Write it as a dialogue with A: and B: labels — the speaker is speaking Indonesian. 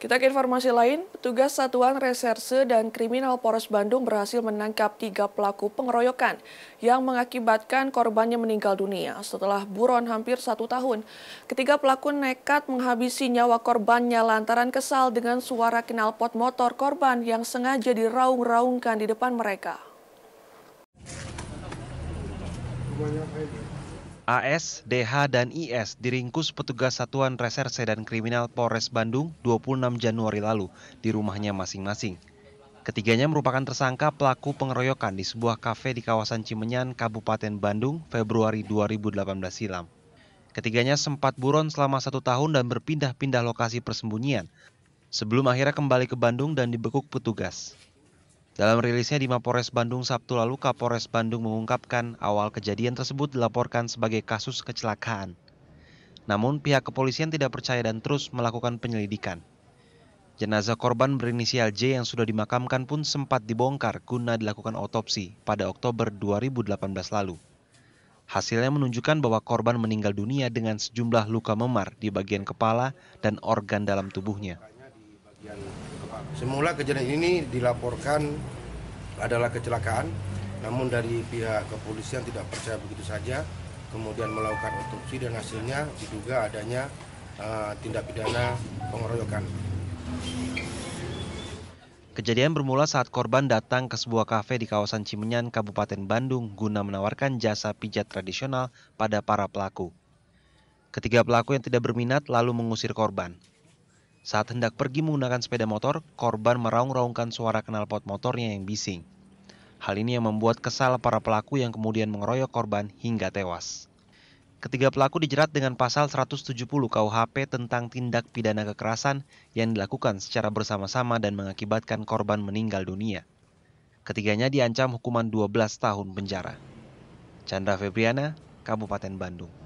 A: Kita ke informasi lain, petugas Satuan Reserse dan Kriminal Polres Bandung berhasil menangkap tiga pelaku pengeroyokan yang mengakibatkan korbannya meninggal dunia setelah buron hampir satu tahun. Ketiga pelaku nekat menghabisi nyawa korbannya lantaran kesal dengan suara knalpot motor korban yang sengaja diraung-raungkan di depan mereka.
B: AS, DH, dan IS diringkus petugas Satuan Reserse dan Kriminal Polres Bandung 26 Januari lalu di rumahnya masing-masing. Ketiganya merupakan tersangka pelaku pengeroyokan di sebuah kafe di kawasan Cimenyan, Kabupaten Bandung, Februari 2018 silam. Ketiganya sempat buron selama satu tahun dan berpindah-pindah lokasi persembunyian, sebelum akhirnya kembali ke Bandung dan dibekuk petugas. Dalam rilisnya di Mapores Bandung Sabtu lalu, Kapolres Bandung mengungkapkan awal kejadian tersebut dilaporkan sebagai kasus kecelakaan. Namun pihak kepolisian tidak percaya dan terus melakukan penyelidikan. Jenazah korban berinisial J yang sudah dimakamkan pun sempat dibongkar guna dilakukan otopsi pada Oktober 2018 lalu. Hasilnya menunjukkan bahwa korban meninggal dunia dengan sejumlah luka memar di bagian kepala dan organ dalam tubuhnya.
C: Semula kejadian ini dilaporkan adalah kecelakaan. Namun dari pihak kepolisian tidak percaya begitu saja, kemudian melakukan otopsi dan hasilnya diduga adanya uh, tindak pidana pengeroyokan.
B: Kejadian bermula saat korban datang ke sebuah kafe di kawasan Cimenyan, Kabupaten Bandung guna menawarkan jasa pijat tradisional pada para pelaku. Ketiga pelaku yang tidak berminat lalu mengusir korban. Saat hendak pergi menggunakan sepeda motor, korban meraung-raungkan suara knalpot motornya yang bising. Hal ini yang membuat kesal para pelaku yang kemudian mengeroyok korban hingga tewas. Ketiga pelaku dijerat dengan pasal 170 KUHP tentang tindak pidana kekerasan yang dilakukan secara bersama-sama dan mengakibatkan korban meninggal dunia. Ketiganya diancam hukuman 12 tahun penjara. Chandra Febriana, Kabupaten Bandung.